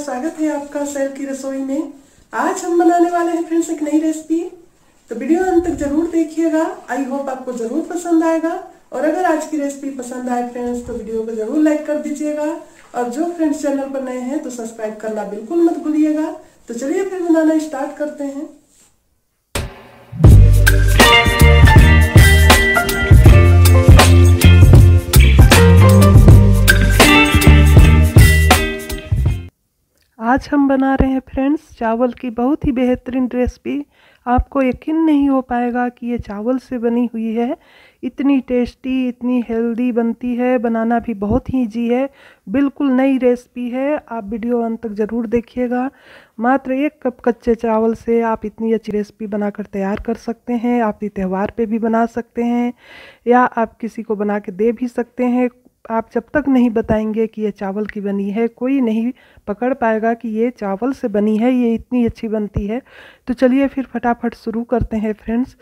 स्वागत है आपका सैर की रसोई में आज हम बनाने वाले हैं फ्रेंड्स एक नई रेसिपी तो वीडियो अंत तक जरूर देखिएगा आई होप आपको जरूर पसंद आएगा और अगर आज की रेसिपी पसंद आए फ्रेंड्स तो वीडियो को जरूर लाइक कर दीजिएगा और जो फ्रेंड्स चैनल पर नए हैं तो सब्सक्राइब करना बिल्कुल मत भूलिएगा तो चलिए फिर बनाना स्टार्ट करते हैं आज हम बना रहे हैं फ्रेंड्स चावल की बहुत ही बेहतरीन रेसिपी आपको यकीन नहीं हो पाएगा कि ये चावल से बनी हुई है इतनी टेस्टी इतनी हेल्दी बनती है बनाना भी बहुत ही ईजी है बिल्कुल नई रेसिपी है आप वीडियो अंत तक ज़रूर देखिएगा मात्र एक कप कच्चे चावल से आप इतनी अच्छी रेसिपी बनाकर तैयार कर सकते हैं आप त्यौहार पे भी बना सकते हैं या आप किसी को बना के दे भी सकते हैं आप जब तक नहीं बताएंगे कि ये चावल की बनी है कोई नहीं पकड़ पाएगा कि ये चावल से बनी है ये इतनी अच्छी बनती है तो चलिए फिर फटाफट शुरू करते हैं फ्रेंड्स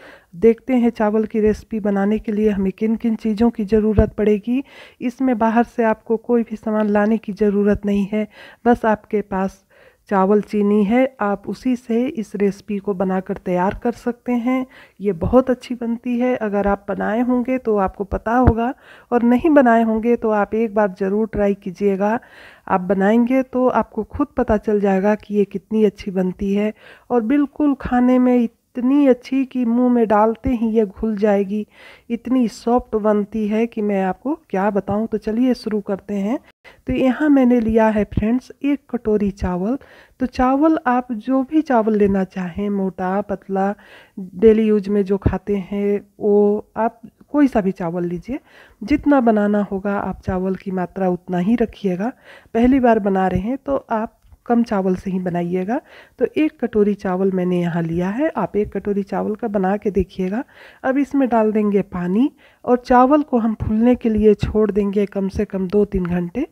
देखते हैं चावल की रेसिपी बनाने के लिए हमें किन किन चीज़ों की ज़रूरत पड़ेगी इसमें बाहर से आपको कोई भी सामान लाने की ज़रूरत नहीं है बस आपके पास चावल चीनी है आप उसी से इस रेसिपी को बनाकर तैयार कर सकते हैं ये बहुत अच्छी बनती है अगर आप बनाए होंगे तो आपको पता होगा और नहीं बनाए होंगे तो आप एक बार ज़रूर ट्राई कीजिएगा आप बनाएंगे तो आपको खुद पता चल जाएगा कि ये कितनी अच्छी बनती है और बिल्कुल खाने में इतनी अच्छी कि मुंह में डालते ही ये घुल जाएगी इतनी सॉफ्ट बनती है कि मैं आपको क्या बताऊं तो चलिए शुरू करते हैं तो यहाँ मैंने लिया है फ्रेंड्स एक कटोरी चावल तो चावल आप जो भी चावल लेना चाहें मोटा पतला डेली यूज में जो खाते हैं वो आप कोई सा भी चावल लीजिए जितना बनाना होगा आप चावल की मात्रा उतना ही रखिएगा पहली बार बना रहे हैं तो आप कम चावल से ही बनाइएगा तो एक कटोरी चावल मैंने यहाँ लिया है आप एक कटोरी चावल का बना के देखिएगा अब इसमें डाल देंगे पानी और चावल को हम फूलने के लिए छोड़ देंगे कम से कम दो तीन घंटे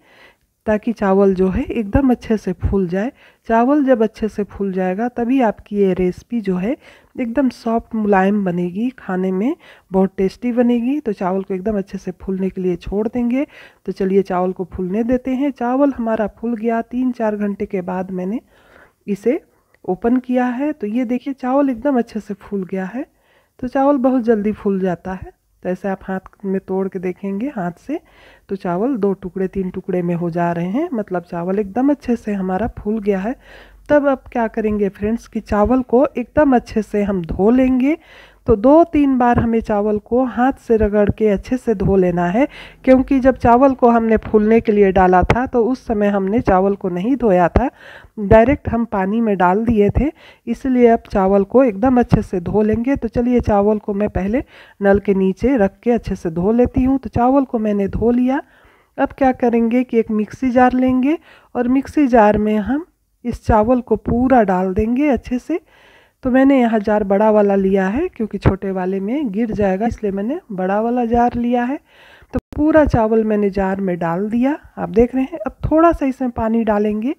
ताकि चावल जो है एकदम अच्छे से फूल जाए चावल जब अच्छे से फूल जाएगा तभी आपकी ये रेसिपी जो है एकदम सॉफ्ट मुलायम बनेगी खाने में बहुत टेस्टी बनेगी तो चावल को एकदम अच्छे से फूलने के लिए छोड़ देंगे तो चलिए चावल को फूलने देते हैं चावल हमारा फूल गया तीन चार घंटे के बाद मैंने इसे ओपन किया है तो ये देखिए चावल एकदम अच्छे से फूल गया है तो चावल बहुत जल्दी फूल जाता है तो ऐसे आप हाथ में तोड़ के देखेंगे हाथ से तो चावल दो टुकड़े तीन टुकड़े में हो जा रहे हैं मतलब चावल एकदम अच्छे से हमारा फूल गया है तब अब क्या करेंगे फ्रेंड्स कि चावल को एकदम अच्छे से हम धो लेंगे तो दो तीन बार हमें चावल को हाथ से रगड़ के अच्छे से धो लेना है क्योंकि जब चावल को हमने फूलने के लिए डाला था तो उस समय हमने चावल को नहीं धोया था डायरेक्ट हम पानी में डाल दिए थे इसलिए अब चावल को एकदम अच्छे से धो लेंगे तो चलिए चावल को मैं पहले नल के नीचे रख के अच्छे से धो लेती हूँ तो चावल को मैंने धो लिया अब क्या करेंगे कि एक मिक्सी जार लेंगे और मिक्सी जार में हम इस चावल को पूरा डाल देंगे अच्छे से तो मैंने यहाँ जार बड़ा वाला लिया है क्योंकि छोटे वाले में गिर जाएगा इसलिए मैंने बड़ा वाला जार लिया है तो पूरा चावल मैंने जार में डाल दिया आप देख रहे हैं अब थोड़ा सा इसमें पानी डालेंगे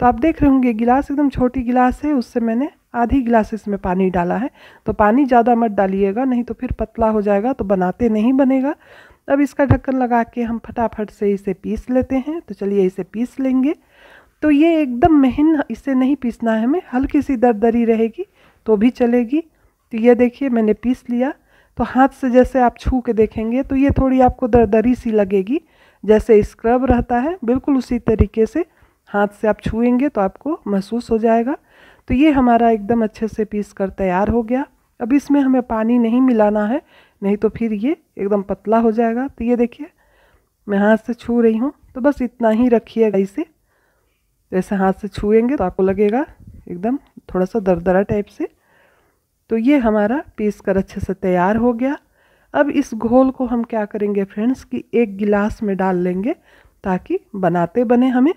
तो आप देख रहे होंगे गिलास एकदम छोटी गिलास है उससे मैंने आधी गिलास इसमें पानी डाला है तो पानी ज़्यादा मत डालिएगा नहीं तो फिर पतला हो जाएगा तो बनाते नहीं बनेगा अब इसका ढक्कन लगा के हम फटाफट से इसे पीस लेते हैं तो चलिए इसे पीस लेंगे तो ये एकदम महीन इसे नहीं पीसना है हमें हल्की सी दरदरी रहेगी तो भी चलेगी तो ये देखिए मैंने पीस लिया तो हाथ से जैसे आप छू के देखेंगे तो ये थोड़ी आपको दरदरी सी लगेगी जैसे स्क्रब रहता है बिल्कुल उसी तरीके से हाथ से आप छूएंगे तो आपको महसूस हो जाएगा तो ये हमारा एकदम अच्छे से पीस कर तैयार हो गया अब इसमें हमें पानी नहीं मिलाना है नहीं तो फिर ये एकदम पतला हो जाएगा तो ये देखिए मैं हाथ से छू रही हूँ तो बस इतना ही रखिएगा इसे जैसे ऐसे हाथ से छुएंगे तो आपको लगेगा एकदम थोड़ा सा दरदरा टाइप से तो ये हमारा पीस कर अच्छे से तैयार हो गया अब इस घोल को हम क्या करेंगे फ्रेंड्स कि एक गिलास में डाल लेंगे ताकि बनाते बने हमें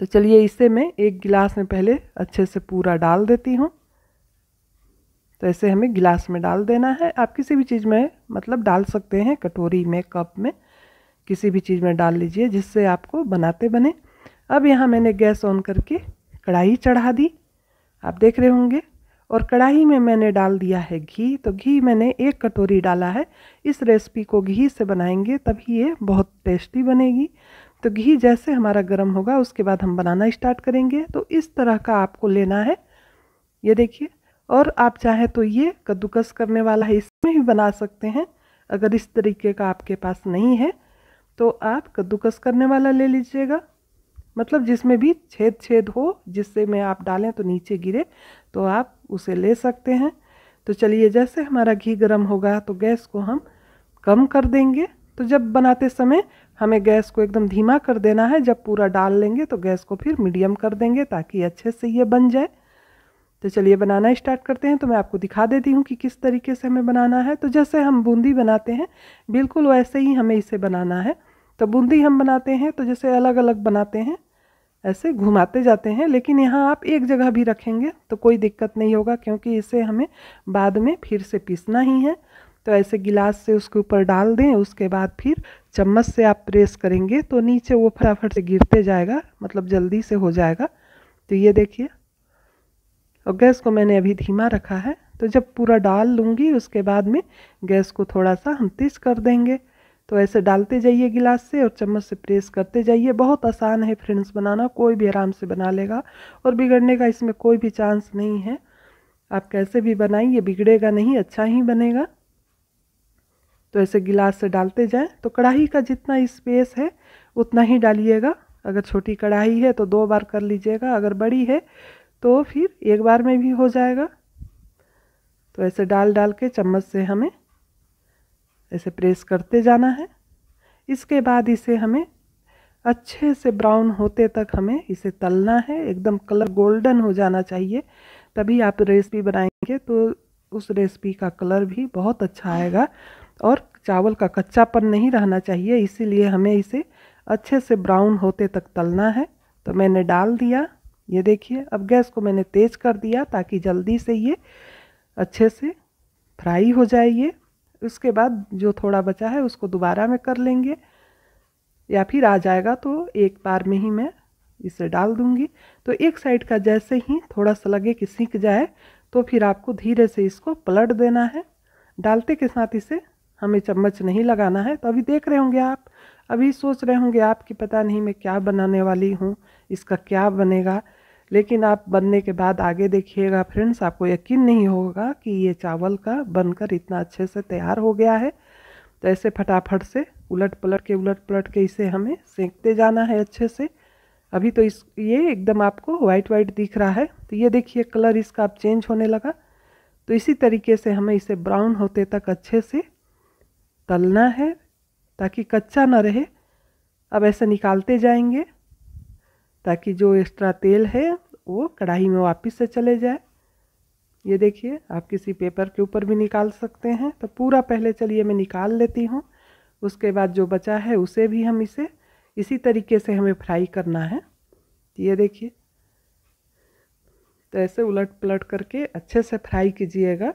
तो चलिए इसे मैं एक गिलास में पहले अच्छे से पूरा डाल देती हूँ तो ऐसे हमें गिलास में डाल देना है आप किसी भी चीज़ में मतलब डाल सकते हैं कटोरी में कप में किसी भी चीज़ में डाल लीजिए जिससे आपको बनाते बने अब यहाँ मैंने गैस ऑन करके कढ़ाई चढ़ा दी आप देख रहे होंगे और कढ़ाई में मैंने डाल दिया है घी तो घी मैंने एक कटोरी डाला है इस रेसिपी को घी से बनाएंगे तभी ये बहुत टेस्टी बनेगी तो घी जैसे हमारा गर्म होगा उसके बाद हम बनाना स्टार्ट करेंगे तो इस तरह का आपको लेना है ये देखिए और आप चाहे तो ये कद्दूकस करने वाला है इसमें भी बना सकते हैं अगर इस तरीके का आपके पास नहीं है तो आप कद्दूकस करने वाला ले लीजिएगा मतलब जिसमें भी छेद छेद हो जिससे में आप डालें तो नीचे गिरे तो आप उसे ले सकते हैं तो चलिए जैसे हमारा घी गर्म होगा तो गैस को हम कम कर देंगे तो जब बनाते समय हमें गैस को एकदम धीमा कर देना है जब पूरा डाल लेंगे तो गैस को फिर मीडियम कर देंगे ताकि अच्छे से ये बन जाए तो चलिए बनाना स्टार्ट करते हैं तो मैं आपको दिखा देती हूँ कि किस तरीके से हमें बनाना है तो जैसे हम बूंदी बनाते हैं बिल्कुल वैसे ही हमें इसे बनाना है तो बूंदी हम बनाते हैं तो जैसे अलग अलग बनाते हैं ऐसे घुमाते जाते हैं लेकिन यहाँ आप एक जगह भी रखेंगे तो कोई दिक्कत नहीं होगा क्योंकि इसे हमें बाद में फिर से पीसना ही है तो ऐसे गिलास से उसके ऊपर डाल दें उसके बाद फिर चम्मच से आप प्रेस करेंगे तो नीचे वो फटाफट से गिरते जाएगा मतलब जल्दी से हो जाएगा तो ये देखिए और गैस को मैंने अभी धीमा रखा है तो जब पूरा डाल लूँगी उसके बाद में गैस को थोड़ा सा हम तेज कर देंगे तो ऐसे डालते जाइए गिलास से और चम्मच से प्रेस करते जाइए बहुत आसान है फ्रेंड्स बनाना कोई भी आराम से बना लेगा और बिगड़ने का इसमें कोई भी चांस नहीं है आप कैसे भी बनाइए बिगड़ेगा नहीं अच्छा ही बनेगा तो ऐसे गिलास से डालते जाएं तो कढ़ाई का जितना स्पेस है उतना ही डालिएगा अगर छोटी कढ़ाई है तो दो बार कर लीजिएगा अगर बड़ी है तो फिर एक बार में भी हो जाएगा तो ऐसे डाल डाल के चम्मच से हमें ऐसे प्रेस करते जाना है इसके बाद इसे हमें अच्छे से ब्राउन होते तक हमें इसे तलना है एकदम कलर गोल्डन हो जाना चाहिए तभी आप रेसिपी बनाएंगे तो उस रेसिपी का कलर भी बहुत अच्छा आएगा और चावल का कच्चापन नहीं रहना चाहिए इसीलिए हमें इसे अच्छे से ब्राउन होते तक तलना है तो मैंने डाल दिया ये देखिए अब गैस को मैंने तेज़ कर दिया ताकि जल्दी से ये अच्छे से फ्राई हो जाए ये उसके बाद जो थोड़ा बचा है उसको दोबारा में कर लेंगे या फिर आ जाएगा तो एक बार में ही मैं इसे डाल दूंगी तो एक साइड का जैसे ही थोड़ा सा लगे कि सीख जाए तो फिर आपको धीरे से इसको पलट देना है डालते के साथ इसे हमें चम्मच नहीं लगाना है तो अभी देख रहे होंगे आप अभी सोच रहे होंगे आप कि पता नहीं मैं क्या बनाने वाली हूँ इसका क्या बनेगा लेकिन आप बनने के बाद आगे देखिएगा फ्रेंड्स आपको यकीन नहीं होगा कि ये चावल का बनकर इतना अच्छे से तैयार हो गया है तो ऐसे फटाफट से उलट पलट के उलट पलट के इसे हमें सेंकते जाना है अच्छे से अभी तो इस ये एकदम आपको वाइट वाइट दिख रहा है तो ये देखिए कलर इसका अब चेंज होने लगा तो इसी तरीके से हमें इसे ब्राउन होते तक अच्छे से तलना है ताकि कच्चा ना रहे अब ऐसे निकालते जाएंगे ताकि जो एक्स्ट्रा तेल है वो कढ़ाई में वापस से चले जाए ये देखिए आप किसी पेपर के ऊपर भी निकाल सकते हैं तो पूरा पहले चलिए मैं निकाल लेती हूँ उसके बाद जो बचा है उसे भी हम इसे इसी तरीके से हमें फ्राई करना है ये देखिए तो ऐसे उलट पलट करके अच्छे से फ्राई कीजिएगा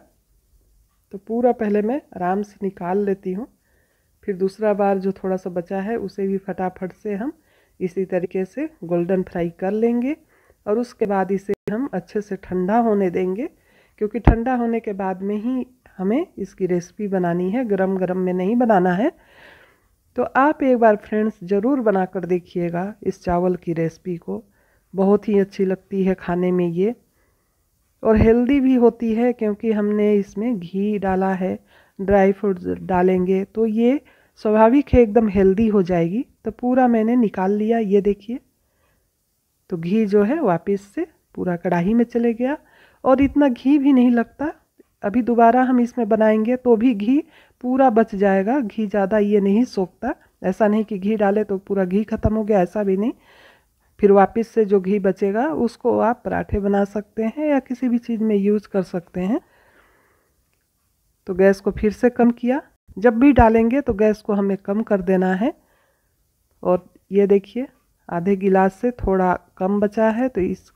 तो पूरा पहले मैं आराम से निकाल लेती हूँ फिर दूसरा बार जो थोड़ा सा बचा है उसे भी फटाफट से हम इसी तरीके से गोल्डन फ्राई कर लेंगे और उसके बाद इसे हम अच्छे से ठंडा होने देंगे क्योंकि ठंडा होने के बाद में ही हमें इसकी रेसिपी बनानी है गरम गरम में नहीं बनाना है तो आप एक बार फ्रेंड्स ज़रूर बना कर देखिएगा इस चावल की रेसिपी को बहुत ही अच्छी लगती है खाने में ये और हेल्दी भी होती है क्योंकि हमने इसमें घी डाला है ड्राई फ्रूट्स डालेंगे तो ये स्वाभाविक है एकदम हेल्दी हो जाएगी तो पूरा मैंने निकाल लिया ये देखिए तो घी जो है वापस से पूरा कढ़ाई में चले गया और इतना घी भी नहीं लगता अभी दोबारा हम इसमें बनाएंगे तो भी घी पूरा बच जाएगा घी ज़्यादा ये नहीं सोखता ऐसा नहीं कि घी डाले तो पूरा घी ख़त्म हो गया ऐसा भी नहीं फिर वापस से जो घी बचेगा उसको आप पराठे बना सकते हैं या किसी भी चीज़ में यूज़ कर सकते हैं तो गैस को फिर से कम किया जब भी डालेंगे तो गैस को हमें कम कर देना है और ये देखिए आधे गिलास से थोड़ा कम बचा है तो इस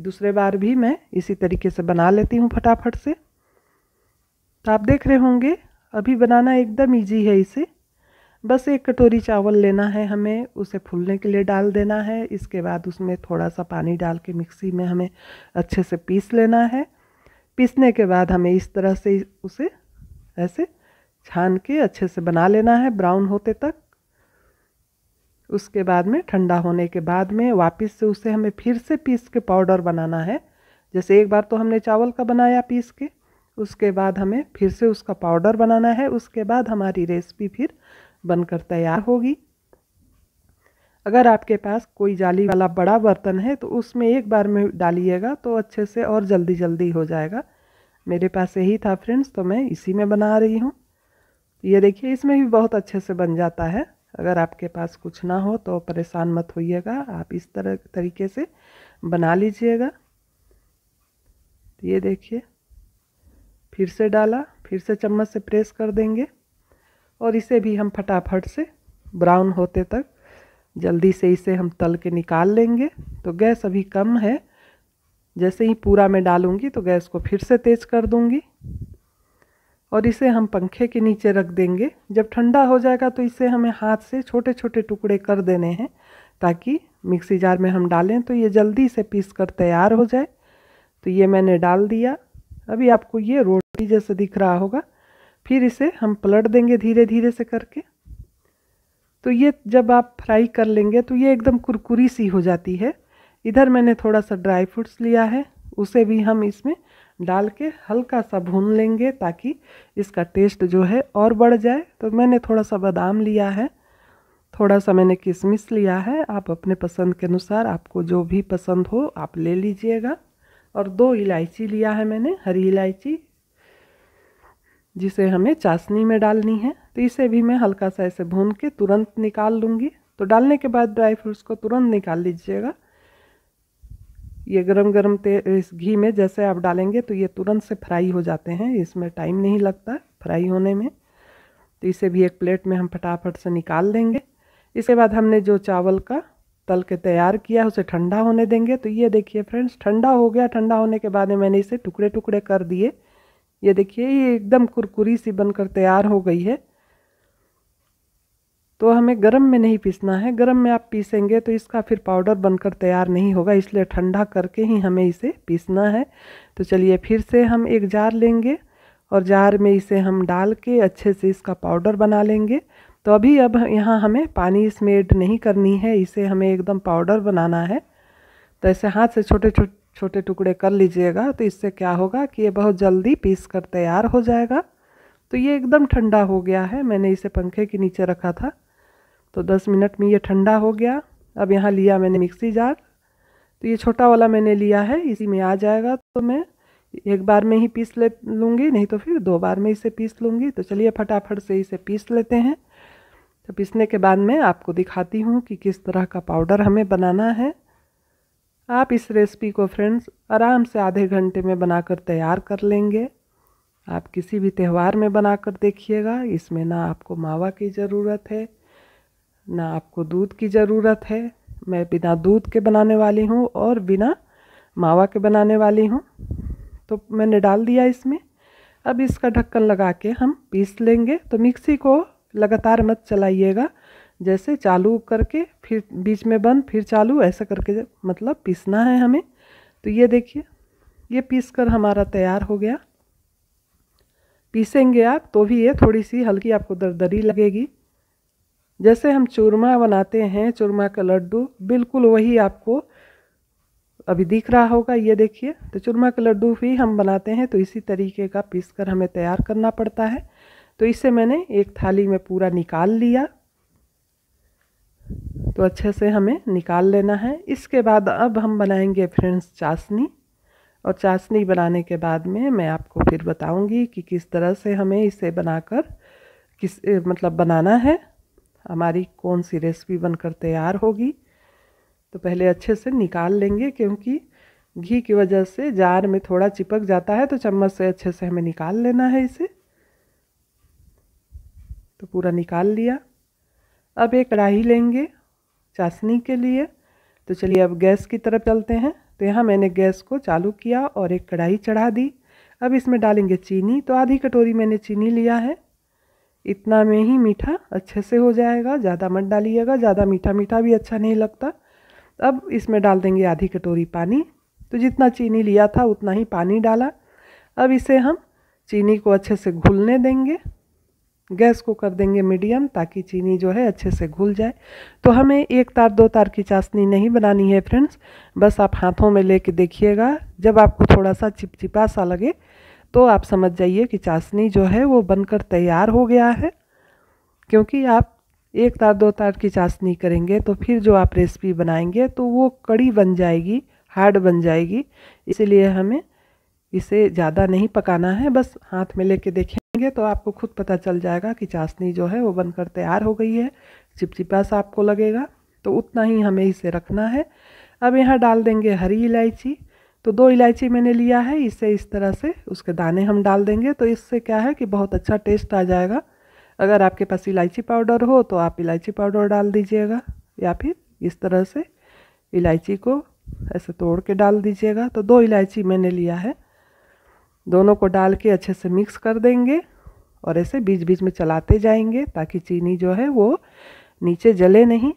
दूसरे बार भी मैं इसी तरीके से बना लेती हूँ फटाफट से तो आप देख रहे होंगे अभी बनाना एकदम ईजी है इसे बस एक कटोरी चावल लेना है हमें उसे फूलने के लिए डाल देना है इसके बाद उसमें थोड़ा सा पानी डाल के मिक्सी में हमें अच्छे से पीस लेना है पीसने के बाद हमें इस तरह से उसे ऐसे छान के अच्छे से बना लेना है ब्राउन होते तक उसके बाद में ठंडा होने के बाद में वापस से उसे हमें फिर से पीस के पाउडर बनाना है जैसे एक बार तो हमने चावल का बनाया पीस के उसके बाद हमें फिर से उसका पाउडर बनाना है उसके बाद हमारी रेसिपी फिर बनकर तैयार होगी अगर आपके पास कोई जाली वाला बड़ा बर्तन है तो उसमें एक बार में डालिएगा तो अच्छे से और जल्दी जल्दी हो जाएगा मेरे पास यही था फ्रेंड्स तो मैं इसी में बना रही हूँ ये देखिए इसमें भी बहुत अच्छे से बन जाता है अगर आपके पास कुछ ना हो तो परेशान मत होइएगा आप इस तरह तरीके से बना लीजिएगा ये देखिए फिर से डाला फिर से चम्मच से प्रेस कर देंगे और इसे भी हम फटाफट से ब्राउन होते तक जल्दी से इसे हम तल के निकाल लेंगे तो गैस अभी कम है जैसे ही पूरा मैं डालूँगी तो गैस को फिर से तेज़ कर दूँगी और इसे हम पंखे के नीचे रख देंगे जब ठंडा हो जाएगा तो इसे हमें हाथ से छोटे छोटे टुकड़े कर देने हैं ताकि मिक्सी जार में हम डालें तो ये जल्दी से पीस कर तैयार हो जाए तो ये मैंने डाल दिया अभी आपको ये रोटी जैसे दिख रहा होगा फिर इसे हम पलट देंगे धीरे धीरे से करके तो ये जब आप फ्राई कर लेंगे तो ये एकदम कुरकुरी सी हो जाती है इधर मैंने थोड़ा सा ड्राई फ्रूट्स लिया है उसे भी हम इसमें डाल के हल्का सा भून लेंगे ताकि इसका टेस्ट जो है और बढ़ जाए तो मैंने थोड़ा सा बादाम लिया है थोड़ा सा मैंने किशमिश लिया है आप अपने पसंद के अनुसार आपको जो भी पसंद हो आप ले लीजिएगा और दो इलायची लिया है मैंने हरी इलायची जिसे हमें चाशनी में डालनी है तो इसे भी मैं हल्का सा ऐसे भून के तुरंत निकाल लूँगी तो डालने के बाद ड्राई फ्रूट्स को तुरंत निकाल लीजिएगा ये गरम गरम तेल इस घी में जैसे आप डालेंगे तो ये तुरंत से फ्राई हो जाते हैं इसमें टाइम नहीं लगता फ्राई होने में तो इसे भी एक प्लेट में हम फटाफट से निकाल देंगे इसके बाद हमने जो चावल का तल के तैयार किया उसे ठंडा होने देंगे तो ये देखिए फ्रेंड्स ठंडा हो गया ठंडा होने के बाद मैंने इसे टुकड़े टुकड़े कर दिए ये देखिए ये एकदम कुरकुरी सी बनकर तैयार हो गई है तो हमें गर्म में नहीं पीसना है गर्म में आप पीसेंगे तो इसका फिर पाउडर बनकर तैयार नहीं होगा इसलिए ठंडा करके ही हमें इसे पीसना है तो चलिए फिर से हम एक जार लेंगे और जार में इसे हम डाल के अच्छे से इसका पाउडर बना लेंगे तो अभी अब यहाँ हमें पानी इसमें ऐड नहीं करनी है इसे हमें एकदम पाउडर बनाना है तो ऐसे हाथ से छोटे छोटे छोटे टुकड़े कर लीजिएगा तो इससे क्या होगा कि ये बहुत जल्दी पीस कर तैयार हो जाएगा तो ये एकदम ठंडा हो गया है मैंने इसे पंखे के नीचे रखा था तो 10 मिनट में ये ठंडा हो गया अब यहाँ लिया मैंने मिक्सी जार तो ये छोटा वाला मैंने लिया है इसी में आ जाएगा तो मैं एक बार में ही पीस ले लूँगी नहीं तो फिर दो बार में इसे पीस लूँगी तो चलिए फटाफट से इसे पीस लेते हैं तो पीसने के बाद मैं आपको दिखाती हूँ कि किस तरह का पाउडर हमें बनाना है आप इस रेसिपी को फ्रेंड्स आराम से आधे घंटे में बनाकर तैयार कर लेंगे आप किसी भी त्यौहार में बनाकर देखिएगा इसमें ना आपको मावा की ज़रूरत है ना आपको दूध की ज़रूरत है मैं बिना दूध के बनाने वाली हूँ और बिना मावा के बनाने वाली हूँ तो मैंने डाल दिया इसमें अब इसका ढक्कन लगा के हम पीस लेंगे तो मिक्सी को लगातार मत चलाइएगा जैसे चालू करके फिर बीच में बंद फिर चालू ऐसा करके मतलब पीसना है हमें तो ये देखिए ये पीस कर हमारा तैयार हो गया पीसेंगे आप तो भी ये थोड़ी सी हल्की आपको दरदरी लगेगी जैसे हम चूरमा बनाते हैं चूरमा का लड्डू बिल्कुल वही आपको अभी दिख रहा होगा ये देखिए तो चूरमा का लड्डू भी हम बनाते हैं तो इसी तरीके का पीस कर हमें तैयार करना पड़ता है तो इसे मैंने एक थाली में पूरा निकाल लिया तो अच्छे से हमें निकाल लेना है इसके बाद अब हम बनाएंगे फ्रेंड्स चाशनी और चाशनी बनाने के बाद में मैं आपको फिर बताऊंगी कि किस तरह से हमें इसे बनाकर किस मतलब बनाना है हमारी कौन सी रेसिपी बनकर तैयार होगी तो पहले अच्छे से निकाल लेंगे क्योंकि घी की वजह से जार में थोड़ा चिपक जाता है तो चम्मच से अच्छे से हमें निकाल लेना है इसे तो पूरा निकाल लिया अब एक कढ़ाई लेंगे चाशनी के लिए तो चलिए अब गैस की तरफ चलते हैं तो यहाँ मैंने गैस को चालू किया और एक कढ़ाई चढ़ा दी अब इसमें डालेंगे चीनी तो आधी कटोरी मैंने चीनी लिया है इतना में ही मीठा अच्छे से हो जाएगा ज़्यादा मत डालिएगा ज़्यादा मीठा मीठा भी अच्छा नहीं लगता अब इसमें डाल देंगे आधी कटोरी पानी तो जितना चीनी लिया था उतना ही पानी डाला अब इसे हम चीनी को अच्छे से घुलने देंगे गैस को कर देंगे मीडियम ताकि चीनी जो है अच्छे से घुल जाए तो हमें एक तार दो तार की चाशनी नहीं बनानी है फ्रेंड्स बस आप हाथों में ले देखिएगा जब आपको थोड़ा सा चिपचिपा सा लगे तो आप समझ जाइए कि चाशनी जो है वो बनकर तैयार हो गया है क्योंकि आप एक तार दो तार की चाशनी करेंगे तो फिर जो आप रेसिपी बनाएंगे तो वो कड़ी बन जाएगी हार्ड बन जाएगी इसलिए हमें इसे ज़्यादा नहीं पकाना है बस हाथ में लेके देखेंगे तो आपको खुद पता चल जाएगा कि चाशनी जो है वो बनकर तैयार हो गई है चिपचिपा सा आपको लगेगा तो उतना ही हमें इसे रखना है अब यहाँ डाल देंगे हरी इलायची तो दो इलायची मैंने लिया है इसे इस तरह से उसके दाने हम डाल देंगे तो इससे क्या है कि बहुत अच्छा टेस्ट आ जाएगा अगर आपके पास इलायची पाउडर हो तो आप इलायची पाउडर डाल दीजिएगा या फिर इस तरह से इलायची को ऐसे तोड़ के डाल दीजिएगा तो दो इलायची मैंने लिया है दोनों को डाल के अच्छे से मिक्स कर देंगे और ऐसे बीच बीच में चलाते जाएंगे ताकि चीनी जो है वो नीचे जले नहीं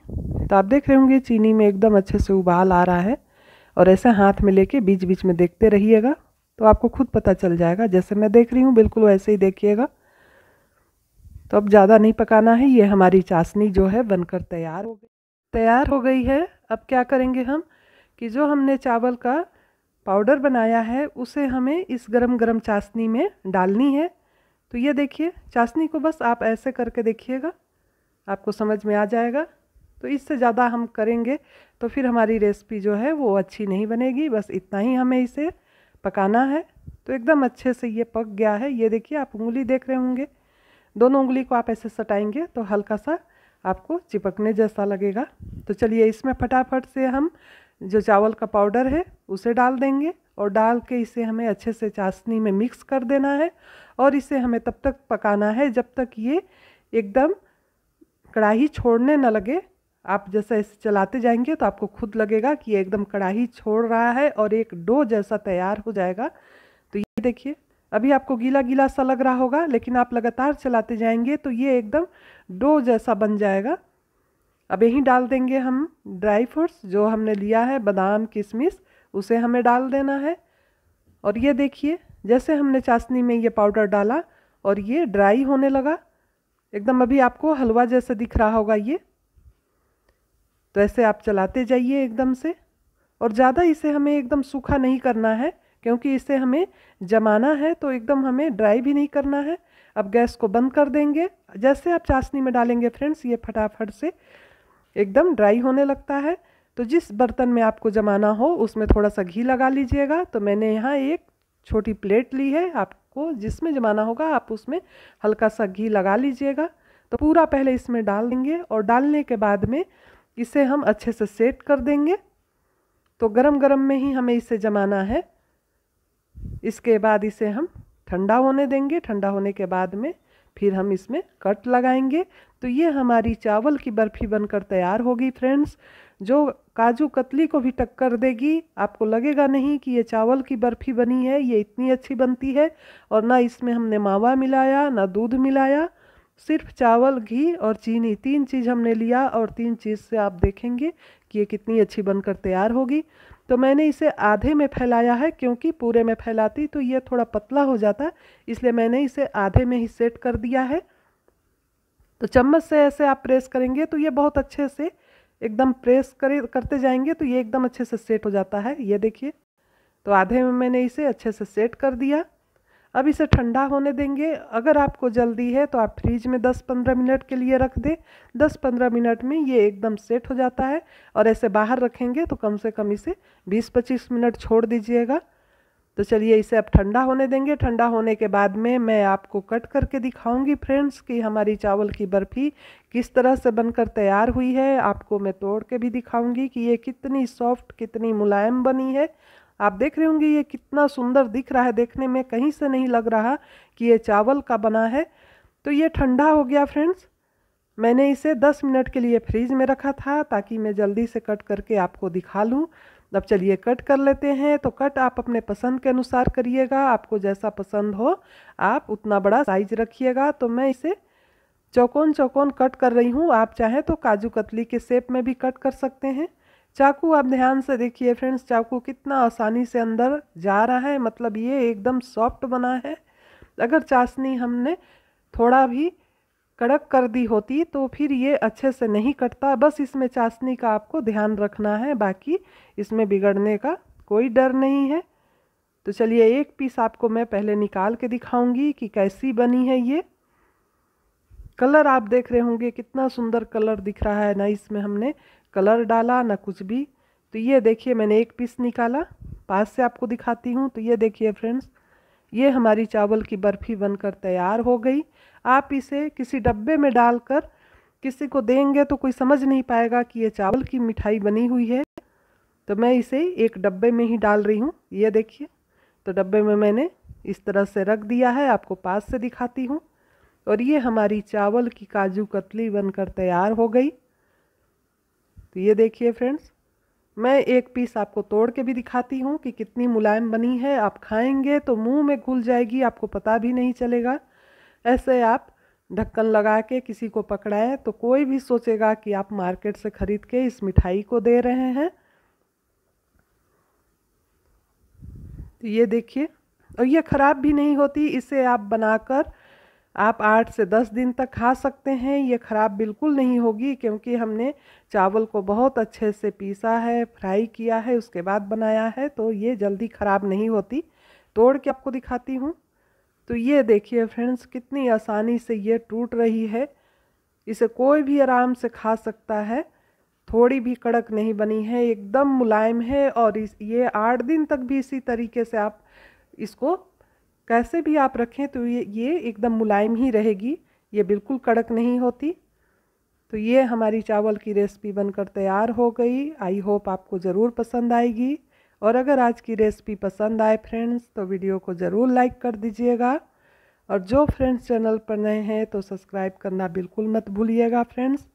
तो आप देख रहे होंगे चीनी में एकदम अच्छे से उबाल आ रहा है और ऐसे हाथ में लेके बीच बीच में देखते रहिएगा तो आपको खुद पता चल जाएगा जैसे मैं देख रही हूँ बिल्कुल वैसे ही देखिएगा तो अब ज़्यादा नहीं पकाना है ये हमारी चाशनी जो है बनकर तैयार हो गई तैयार हो गई है अब क्या करेंगे हम कि जो हमने चावल का पाउडर बनाया है उसे हमें इस गरम गरम चाशनी में डालनी है तो ये देखिए चाशनी को बस आप ऐसे करके देखिएगा आपको समझ में आ जाएगा तो इससे ज़्यादा हम करेंगे तो फिर हमारी रेसिपी जो है वो अच्छी नहीं बनेगी बस इतना ही हमें इसे पकाना है तो एकदम अच्छे से ये पक गया है ये देखिए आप उंगली देख रहे होंगे दोनों उंगली को आप ऐसे सटाएंगे तो हल्का सा आपको चिपकने जैसा लगेगा तो चलिए इसमें फटाफट से हम जो चावल का पाउडर है उसे डाल देंगे और डाल के इसे हमें अच्छे से चाशनी में मिक्स कर देना है और इसे हमें तब तक पकाना है जब तक ये एकदम कढ़ाई छोड़ने न लगे आप जैसे इसे चलाते जाएंगे तो आपको खुद लगेगा कि ये एकदम कड़ाही छोड़ रहा है और एक डो जैसा तैयार हो जाएगा तो ये देखिए अभी आपको गीला गीला सा लग रहा होगा लेकिन आप लगातार चलाते जाएंगे तो ये एकदम डो जैसा बन जाएगा अब यहीं डाल देंगे हम ड्राई फ्रूट्स जो हमने लिया है बादाम किशमिश उसे हमें डाल देना है और ये देखिए जैसे हमने चाशनी में ये पाउडर डाला और ये ड्राई होने लगा एकदम अभी आपको हलवा जैसा दिख रहा होगा ये तो ऐसे आप चलाते जाइए एकदम से और ज़्यादा इसे हमें एकदम सूखा नहीं करना है क्योंकि इसे हमें जमाना है तो एकदम हमें ड्राई भी नहीं करना है अब गैस को बंद कर देंगे जैसे आप चाशनी में डालेंगे फ्रेंड्स ये फटाफट से एकदम ड्राई होने लगता है तो जिस बर्तन में आपको जमाना हो उसमें थोड़ा सा घी लगा लीजिएगा तो मैंने यहाँ एक छोटी प्लेट ली है आपको जिसमें जमाना होगा आप उसमें हल्का सा घी लगा लीजिएगा तो पूरा पहले इसमें डाल देंगे और डालने के बाद में इसे हम अच्छे से सेट कर देंगे तो गरम गरम में ही हमें इसे जमाना है इसके बाद इसे हम ठंडा होने देंगे ठंडा होने के बाद में फिर हम इसमें कट लगाएंगे तो ये हमारी चावल की बर्फ़ी बनकर तैयार होगी फ्रेंड्स जो काजू कतली को भी टक्कर देगी आपको लगेगा नहीं कि ये चावल की बर्फ़ी बनी है ये इतनी अच्छी बनती है और ना इसमें हमने मावा मिलाया ना दूध मिलाया सिर्फ चावल घी और चीनी तीन चीज़ हमने लिया और तीन चीज़ से आप देखेंगे कि ये कितनी अच्छी बनकर तैयार होगी तो मैंने इसे आधे में फैलाया है क्योंकि पूरे में फैलाती तो ये थोड़ा पतला हो जाता इसलिए मैंने इसे आधे में ही सेट कर दिया है तो चम्मच से ऐसे आप प्रेस करेंगे तो ये बहुत अच्छे से एकदम प्रेस करे करते जाएंगे तो ये एकदम अच्छे से सेट हो जाता है ये देखिए तो आधे में मैंने इसे अच्छे से सेट कर दिया अब इसे ठंडा होने देंगे अगर आपको जल्दी है तो आप फ्रिज में 10-15 मिनट के लिए रख दें 10-15 मिनट में ये एकदम सेट हो जाता है और ऐसे बाहर रखेंगे तो कम से कम इसे 20-25 मिनट छोड़ दीजिएगा तो चलिए इसे अब ठंडा होने देंगे ठंडा होने के बाद में मैं आपको कट करके दिखाऊंगी फ्रेंड्स कि हमारी चावल की बर्फ़ी किस तरह से बनकर तैयार हुई है आपको मैं तोड़ के भी दिखाऊंगी कि ये कितनी सॉफ्ट कितनी मुलायम बनी है आप देख रहे होंगे ये कितना सुंदर दिख रहा है देखने में कहीं से नहीं लग रहा कि ये चावल का बना है तो ये ठंडा हो गया फ्रेंड्स मैंने इसे 10 मिनट के लिए फ्रीज में रखा था ताकि मैं जल्दी से कट करके आपको दिखा लूँ अब चलिए कट कर लेते हैं तो कट आप अपने पसंद के अनुसार करिएगा आपको जैसा पसंद हो आप उतना बड़ा साइज रखिएगा तो मैं इसे चौकोन चौकोन कट कर रही हूँ आप चाहें तो काजू कतली के शेप में भी कट कर सकते हैं चाकू आप ध्यान से देखिए फ्रेंड्स चाकू कितना आसानी से अंदर जा रहा है मतलब ये एकदम सॉफ्ट बना है अगर चाशनी हमने थोड़ा भी कड़क कर दी होती तो फिर ये अच्छे से नहीं कटता बस इसमें चाशनी का आपको ध्यान रखना है बाकी इसमें बिगड़ने का कोई डर नहीं है तो चलिए एक पीस आपको मैं पहले निकाल के दिखाऊंगी कि कैसी बनी है ये कलर आप देख रहे होंगे कितना सुंदर कलर दिख रहा है ना इसमें हमने कलर डाला ना कुछ भी तो ये देखिए मैंने एक पीस निकाला पास से आपको दिखाती हूँ तो ये देखिए फ्रेंड्स ये हमारी चावल की बर्फ़ी बनकर तैयार हो गई आप इसे किसी डब्बे में डालकर किसी को देंगे तो कोई समझ नहीं पाएगा कि ये चावल की मिठाई बनी हुई है तो मैं इसे एक डब्बे में ही डाल रही हूँ ये देखिए तो डब्बे में मैंने इस तरह से रख दिया है आपको पास से दिखाती हूँ और ये हमारी चावल की काजू कतली बनकर तैयार हो गई तो ये देखिए फ्रेंड्स मैं एक पीस आपको तोड़ के भी दिखाती हूँ कि कितनी मुलायम बनी है आप खाएंगे तो मुंह में घुल जाएगी आपको पता भी नहीं चलेगा ऐसे आप ढक्कन लगा के किसी को पकड़ाएं तो कोई भी सोचेगा कि आप मार्केट से ख़रीद के इस मिठाई को दे रहे हैं तो ये देखिए और ये ख़राब भी नहीं होती इसे आप बनाकर आप आठ से दस दिन तक खा सकते हैं ये ख़राब बिल्कुल नहीं होगी क्योंकि हमने चावल को बहुत अच्छे से पीसा है फ्राई किया है उसके बाद बनाया है तो ये जल्दी ख़राब नहीं होती तोड़ के आपको दिखाती हूँ तो ये देखिए फ्रेंड्स कितनी आसानी से ये टूट रही है इसे कोई भी आराम से खा सकता है थोड़ी भी कड़क नहीं बनी है एकदम मुलायम है और इस ये आठ दिन तक भी इसी तरीके से आप इसको कैसे भी आप रखें तो ये ये एकदम मुलायम ही रहेगी ये बिल्कुल कड़क नहीं होती तो ये हमारी चावल की रेसिपी बनकर तैयार हो गई आई होप आपको ज़रूर पसंद आएगी और अगर आज की रेसिपी पसंद आए फ्रेंड्स तो वीडियो को ज़रूर लाइक कर दीजिएगा और जो फ्रेंड्स चैनल पर नए हैं तो सब्सक्राइब करना बिल्कुल मत भूलिएगा फ्रेंड्स